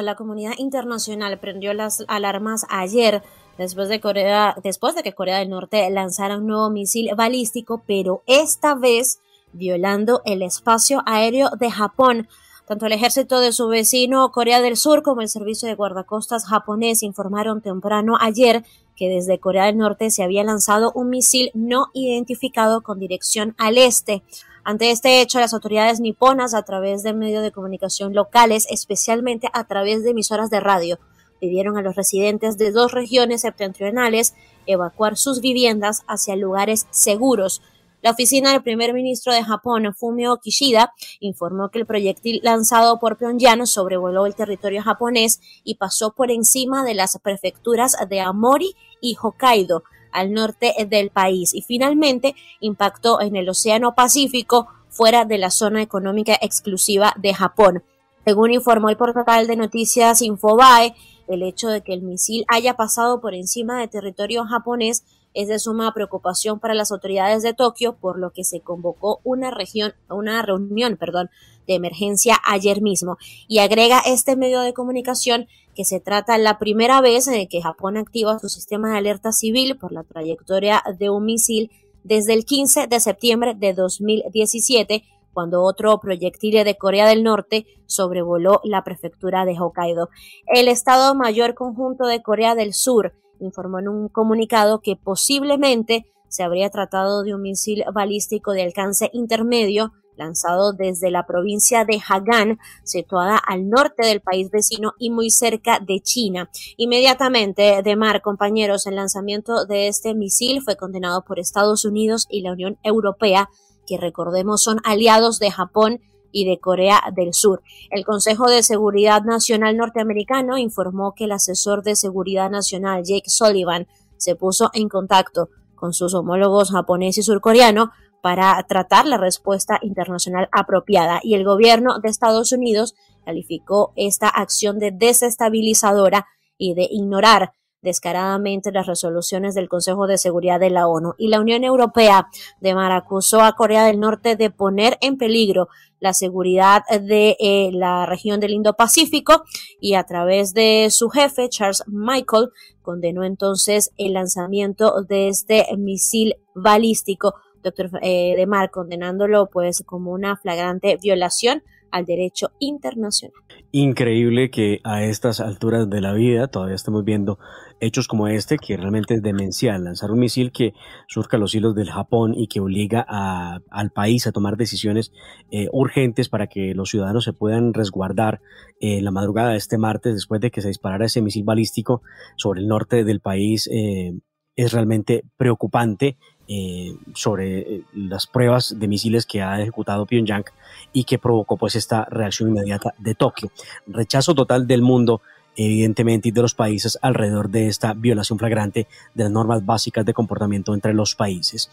La comunidad internacional prendió las alarmas ayer después de, Corea, después de que Corea del Norte lanzara un nuevo misil balístico, pero esta vez violando el espacio aéreo de Japón. Tanto el ejército de su vecino Corea del Sur como el servicio de guardacostas japonés informaron temprano ayer que desde Corea del Norte se había lanzado un misil no identificado con dirección al este. Ante este hecho, las autoridades niponas, a través de medios de comunicación locales, especialmente a través de emisoras de radio, pidieron a los residentes de dos regiones septentrionales evacuar sus viviendas hacia lugares seguros la oficina del primer ministro de Japón, Fumio Kishida, informó que el proyectil lanzado por Pyongyang sobrevoló el territorio japonés y pasó por encima de las prefecturas de Amori y Hokkaido, al norte del país, y finalmente impactó en el Océano Pacífico, fuera de la zona económica exclusiva de Japón. Según informó el portal de noticias Infobae, el hecho de que el misil haya pasado por encima de territorio japonés es de suma preocupación para las autoridades de Tokio, por lo que se convocó una, región, una reunión perdón, de emergencia ayer mismo. Y agrega este medio de comunicación que se trata la primera vez en que Japón activa su sistema de alerta civil por la trayectoria de un misil desde el 15 de septiembre de 2017 cuando otro proyectil de Corea del Norte sobrevoló la prefectura de Hokkaido. El Estado Mayor Conjunto de Corea del Sur informó en un comunicado que posiblemente se habría tratado de un misil balístico de alcance intermedio lanzado desde la provincia de Hagan, situada al norte del país vecino y muy cerca de China. Inmediatamente de mar, compañeros, el lanzamiento de este misil fue condenado por Estados Unidos y la Unión Europea que recordemos son aliados de Japón y de Corea del Sur. El Consejo de Seguridad Nacional norteamericano informó que el asesor de Seguridad Nacional Jake Sullivan se puso en contacto con sus homólogos japonés y surcoreano para tratar la respuesta internacional apropiada y el gobierno de Estados Unidos calificó esta acción de desestabilizadora y de ignorar descaradamente las resoluciones del Consejo de Seguridad de la ONU y la Unión Europea de Mar a Corea del Norte de poner en peligro la seguridad de eh, la región del Indo-Pacífico y a través de su jefe Charles Michael condenó entonces el lanzamiento de este misil balístico eh, de Mar, condenándolo pues como una flagrante violación al derecho internacional. Increíble que a estas alturas de la vida todavía estemos viendo hechos como este, que realmente es demencial, lanzar un misil que surca los hilos del Japón y que obliga a, al país a tomar decisiones eh, urgentes para que los ciudadanos se puedan resguardar en eh, la madrugada de este martes después de que se disparara ese misil balístico sobre el norte del país. es realmente preocupante eh, sobre eh, las pruebas de misiles que ha ejecutado Pyongyang y que provocó pues esta reacción inmediata de Tokio. Rechazo total del mundo evidentemente, y de los países alrededor de esta violación flagrante de las normas básicas de comportamiento entre los países.